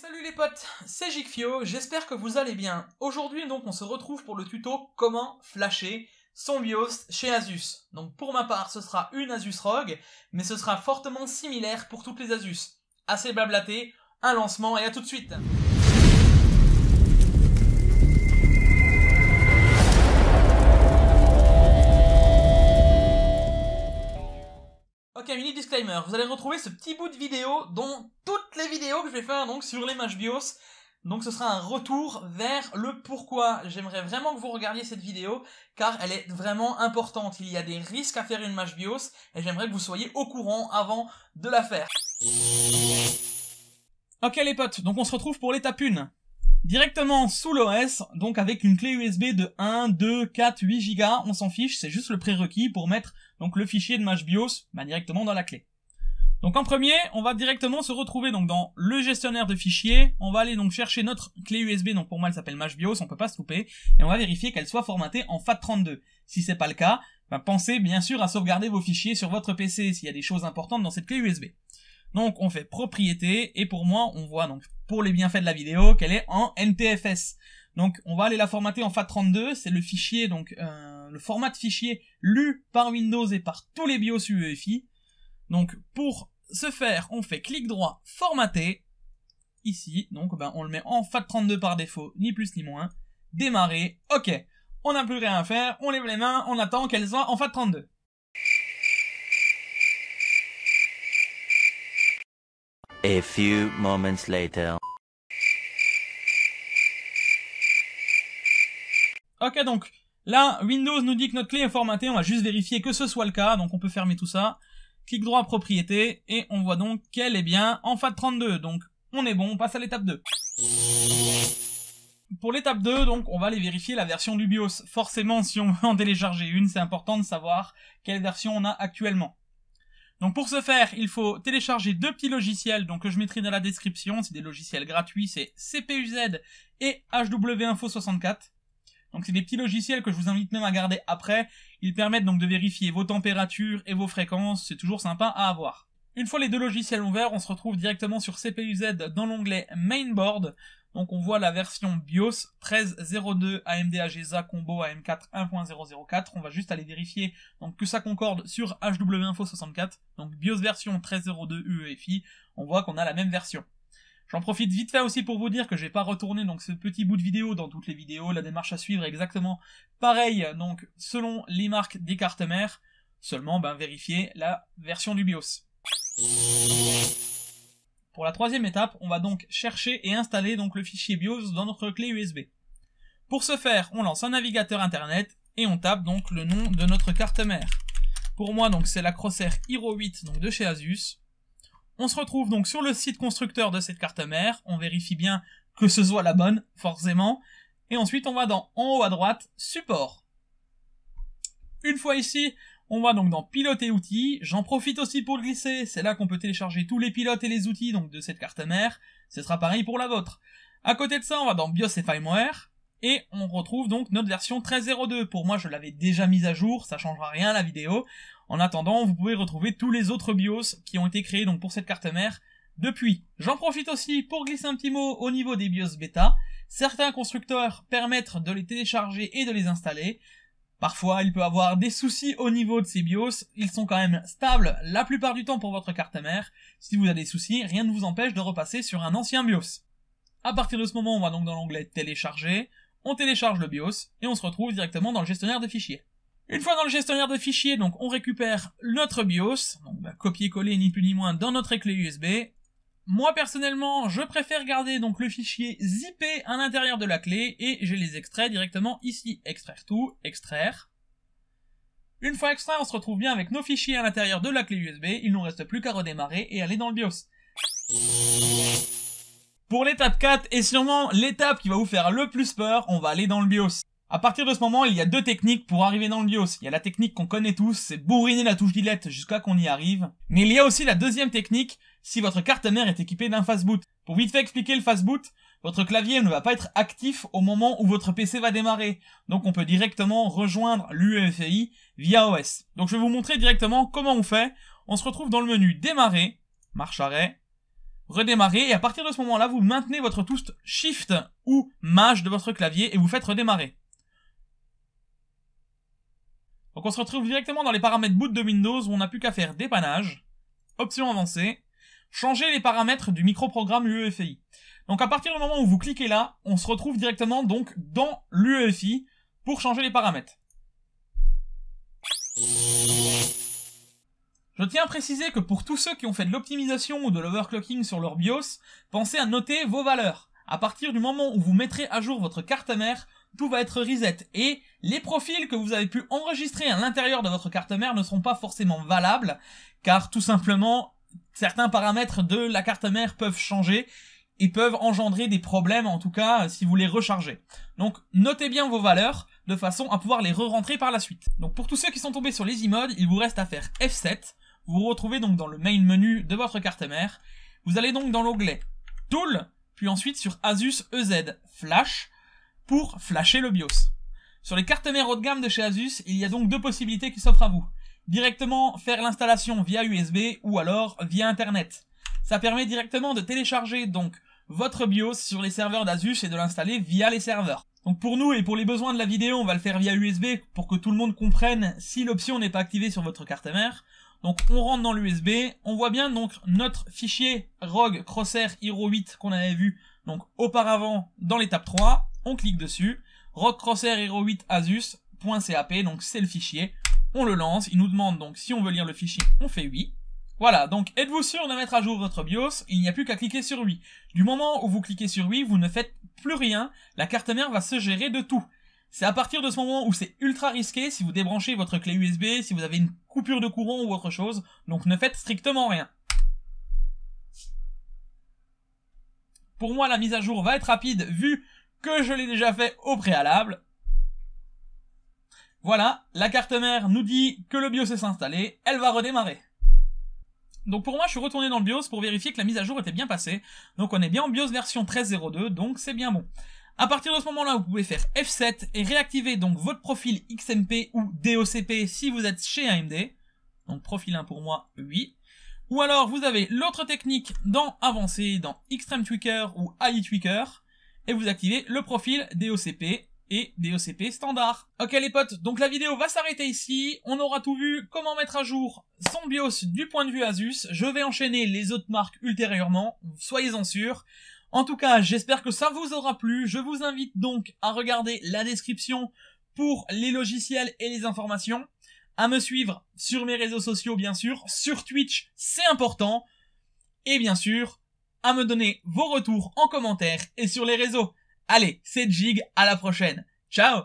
salut les potes, c'est Jigfio, j'espère que vous allez bien. Aujourd'hui donc on se retrouve pour le tuto comment flasher son BIOS chez Asus. Donc pour ma part ce sera une Asus ROG, mais ce sera fortement similaire pour toutes les Asus. Assez blablaté, un lancement et à tout de suite vous allez retrouver ce petit bout de vidéo dont toutes les vidéos que je vais faire donc sur les matchs BIOS. Donc ce sera un retour vers le pourquoi. J'aimerais vraiment que vous regardiez cette vidéo car elle est vraiment importante. Il y a des risques à faire une match BIOS et j'aimerais que vous soyez au courant avant de la faire. Ok les potes, donc on se retrouve pour l'étape 1. Directement sous l'OS, donc avec une clé USB de 1, 2, 4, 8 Go, on s'en fiche, c'est juste le prérequis pour mettre donc le fichier de bios BIOS bah, directement dans la clé. Donc en premier, on va directement se retrouver donc dans le gestionnaire de fichiers. On va aller donc chercher notre clé USB, donc pour moi elle s'appelle MashBIOS, on peut pas se louper, et on va vérifier qu'elle soit formatée en FAT32. Si c'est pas le cas, ben pensez bien sûr à sauvegarder vos fichiers sur votre PC s'il y a des choses importantes dans cette clé USB. Donc on fait propriété, et pour moi on voit donc pour les bienfaits de la vidéo qu'elle est en NTFS. Donc on va aller la formater en FAT32, c'est le fichier donc euh, le format de fichier lu par Windows et par tous les BIOS UEFI donc pour ce faire, on fait clic droit, formater. Ici, donc ben, on le met en FAT32 par défaut, ni plus ni moins. Démarrer, ok. On n'a plus rien à faire, on lève les mains, on attend qu'elles soient en FAT32. A few moments later. Ok, donc là, Windows nous dit que notre clé est formatée, on va juste vérifier que ce soit le cas, donc on peut fermer tout ça. Clique droit propriété, et on voit donc qu'elle est bien en FAT32, donc on est bon, on passe à l'étape 2. Pour l'étape 2, donc, on va aller vérifier la version du BIOS. Forcément, si on veut en télécharger une, c'est important de savoir quelle version on a actuellement. Donc pour ce faire, il faut télécharger deux petits logiciels donc que je mettrai dans la description. C'est des logiciels gratuits, c'est CPUZ et HW Info 64. Donc c'est des petits logiciels que je vous invite même à garder après. Ils permettent donc de vérifier vos températures et vos fréquences, c'est toujours sympa à avoir. Une fois les deux logiciels ouverts, on se retrouve directement sur CPU-Z dans l'onglet Mainboard. Donc on voit la version BIOS 13.02 AMD AGESA combo AM4 1.004. On va juste aller vérifier donc, que ça concorde sur HW Info 64. Donc BIOS version 13.02 UEFI. On voit qu'on a la même version. J'en profite vite fait aussi pour vous dire que je j'ai pas retourné donc ce petit bout de vidéo dans toutes les vidéos, la démarche à suivre est exactement pareil, donc selon les marques des cartes mères, seulement ben, vérifier la version du BIOS. Pour la troisième étape, on va donc chercher et installer donc le fichier BIOS dans notre clé USB. Pour ce faire, on lance un navigateur internet et on tape donc le nom de notre carte mère. Pour moi donc c'est la Crosshair Hero 8 donc de chez Asus. On se retrouve donc sur le site constructeur de cette carte mère, on vérifie bien que ce soit la bonne, forcément, et ensuite on va dans en haut à droite, support. Une fois ici, on va donc dans piloter et outils, j'en profite aussi pour le glisser, c'est là qu'on peut télécharger tous les pilotes et les outils donc de cette carte mère, ce sera pareil pour la vôtre. À côté de ça, on va dans BIOS et firmware et on retrouve donc notre version 13.02. Pour moi, je l'avais déjà mise à jour, ça changera rien à la vidéo. En attendant, vous pouvez retrouver tous les autres BIOS qui ont été créés donc pour cette carte mère depuis. J'en profite aussi pour glisser un petit mot au niveau des BIOS bêta. Certains constructeurs permettent de les télécharger et de les installer. Parfois, il peut avoir des soucis au niveau de ces BIOS. Ils sont quand même stables la plupart du temps pour votre carte mère. Si vous avez des soucis, rien ne vous empêche de repasser sur un ancien BIOS. À partir de ce moment, on va donc dans l'onglet télécharger, on télécharge le BIOS et on se retrouve directement dans le gestionnaire de fichiers. Une fois dans le gestionnaire de fichiers, donc on récupère notre BIOS, donc bah, copier-coller ni plus ni moins dans notre clé USB. Moi personnellement, je préfère garder donc le fichier zippé à l'intérieur de la clé et je les extrais directement ici, extraire tout, extraire. Une fois extrait, on se retrouve bien avec nos fichiers à l'intérieur de la clé USB, il nous reste plus qu'à redémarrer et aller dans le BIOS. Pour l'étape 4, et sûrement l'étape qui va vous faire le plus peur, on va aller dans le BIOS. À partir de ce moment, il y a deux techniques pour arriver dans le BIOS. Il y a la technique qu'on connaît tous, c'est bourriner la touche delete jusqu'à qu'on y arrive. Mais il y a aussi la deuxième technique, si votre carte mère est équipée d'un fastboot. Pour vite fait expliquer le fastboot, votre clavier ne va pas être actif au moment où votre PC va démarrer. Donc on peut directement rejoindre l'UEFI via OS. Donc je vais vous montrer directement comment on fait. On se retrouve dans le menu démarrer, marche arrêt, redémarrer et à partir de ce moment-là, vous maintenez votre touche Shift ou Maj de votre clavier et vous faites redémarrer. Donc on se retrouve directement dans les paramètres boot de Windows où on n'a plus qu'à faire dépannage, option avancée, changer les paramètres du microprogramme UEFI. Donc à partir du moment où vous cliquez là, on se retrouve directement donc dans l'UEFI pour changer les paramètres. Je tiens à préciser que pour tous ceux qui ont fait de l'optimisation ou de l'overclocking sur leur BIOS, pensez à noter vos valeurs. À partir du moment où vous mettrez à jour votre carte mère, tout va être reset et les profils que vous avez pu enregistrer à l'intérieur de votre carte mère ne seront pas forcément valables, car tout simplement, certains paramètres de la carte mère peuvent changer et peuvent engendrer des problèmes, en tout cas, si vous les rechargez. Donc, notez bien vos valeurs, de façon à pouvoir les re-rentrer par la suite. Donc, pour tous ceux qui sont tombés sur les e il vous reste à faire F7. Vous vous retrouvez donc dans le main menu de votre carte mère. Vous allez donc dans l'onglet Tool, puis ensuite sur Asus EZ Flash, pour flasher le BIOS. Sur les cartes mères haut de gamme de chez Asus, il y a donc deux possibilités qui s'offrent à vous. Directement faire l'installation via USB ou alors via Internet. Ça permet directement de télécharger donc votre BIOS sur les serveurs d'Asus et de l'installer via les serveurs. Donc pour nous et pour les besoins de la vidéo, on va le faire via USB pour que tout le monde comprenne si l'option n'est pas activée sur votre carte mère. Donc on rentre dans l'USB, on voit bien donc notre fichier ROG Crosshair Hero 8 qu'on avait vu donc auparavant dans l'étape 3, on clique dessus, Rockcrosser Hero 8 asuscap donc c'est le fichier. On le lance, il nous demande donc si on veut lire le fichier, on fait oui. Voilà, donc êtes-vous sûr de mettre à jour votre BIOS Il n'y a plus qu'à cliquer sur oui. Du moment où vous cliquez sur oui, vous ne faites plus rien, la carte mère va se gérer de tout. C'est à partir de ce moment où c'est ultra risqué si vous débranchez votre clé USB, si vous avez une coupure de courant ou autre chose, donc ne faites strictement rien. Pour moi, la mise à jour va être rapide vu que je l'ai déjà fait au préalable. Voilà, la carte mère nous dit que le BIOS est installé, elle va redémarrer. Donc pour moi, je suis retourné dans le BIOS pour vérifier que la mise à jour était bien passée. Donc on est bien en BIOS version 13.02, donc c'est bien bon. À partir de ce moment-là, vous pouvez faire F7 et réactiver donc votre profil XMP ou DOCP si vous êtes chez AMD. Donc profil 1 pour moi, oui. Ou alors vous avez l'autre technique dans Avancé, dans Extreme Tweaker ou AI Tweaker et vous activez le profil DOCP et DOCP standard. Ok les potes, donc la vidéo va s'arrêter ici, on aura tout vu, comment mettre à jour son BIOS du point de vue Asus, je vais enchaîner les autres marques ultérieurement, soyez-en sûr. En tout cas, j'espère que ça vous aura plu, je vous invite donc à regarder la description pour les logiciels et les informations, à me suivre sur mes réseaux sociaux bien sûr, sur Twitch c'est important, et bien sûr à me donner vos retours en commentaires et sur les réseaux. Allez, c'est Jig, à la prochaine. Ciao